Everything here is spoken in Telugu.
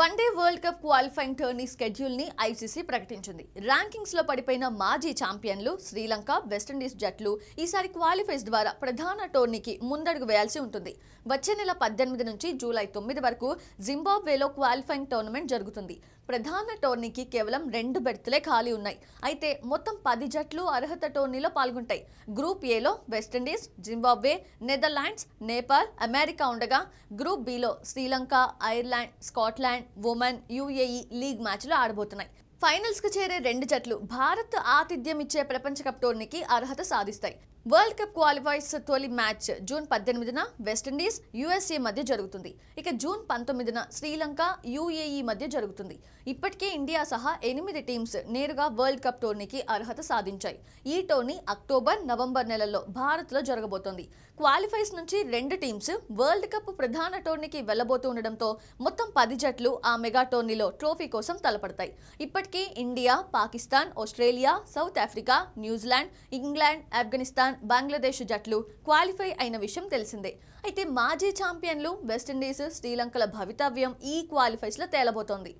one day world cup qualifying tourney స్కెడ్యూల్ని ఐసీసీ ప్రకటించింది ర్యాంకింగ్స్లో పడిపోయిన మాజీ ఛాంపియన్లు శ్రీలంక వెస్టిండీస్ జట్లు ఈసారి క్వాలిఫైస్ ద్వారా ప్రధాన టోర్నీకి ముందడుగు వేయాల్సి ఉంటుంది వచ్చే నెల పద్దెనిమిది నుంచి జూలై తొమ్మిది వరకు జింబాబ్వేలో క్వాలిఫైయింగ్ టోర్నమెంట్ జరుగుతుంది ప్రధాన టోర్నీకి కేవలం రెండు బెర్త్లే ఖాళీ ఉన్నాయి అయితే మొత్తం పది జట్లు అర్హత టోర్నీలో పాల్గొంటాయి గ్రూప్ ఏలో West Indies Zimbabwe Netherlands Nepal America ఉండగా గ్రూప్ బిలో Sri Lanka Ireland Scotland Oman UAE league మ్యాచ్లు ఆడబోతున్నాయి ఫైనల్స్కు చేరే రెండు జట్లు భారత్ ఆతిథ్యం ఇచ్చే ప్రపంచ కప్ టోర్నీకి అర్హత సాధిస్తాయి వరల్డ్ కప్ క్వాలిఫైస్ తొలి మ్యాచ్ జూన్ పద్దెనిమిదిన వెస్టిండీస్ యుఎస్ఏ మధ్య జరుగుతుంది ఇక జూన్ పంతొమ్మిదిన శ్రీలంక యుఏఈ మధ్య జరుగుతుంది ఇప్పటికే ఇండియా సహా ఎనిమిది టీమ్స్ నేరుగా వరల్డ్ కప్ టోర్నీకి అర్హత సాధించాయి ఈ టోర్నీ అక్టోబర్ నవంబర్ నెలల్లో భారత్లో జరగబోతోంది క్వాలిఫైస్ నుంచి రెండు టీమ్స్ వరల్డ్ కప్ ప్రధాన టోర్నీకి వెళ్లబోతూ ఉండడంతో మొత్తం పది జట్లు ఆ మెగా టోర్నీలో ట్రోఫీ కోసం తలపడతాయి ఇప్పటికే India Pakistan Australia South Africa New Zealand England Afghanistan Pakistan Bangladesh జట్లు క్వాలిఫై అయిన విషయం తెలిసిందే అయితే మాజీ ఛాంపియన్లు వెస్టిండీస్ శ్రీలంకల భవితవ్యం ఈ క్వాలిఫైస్లో తేలబోతోంది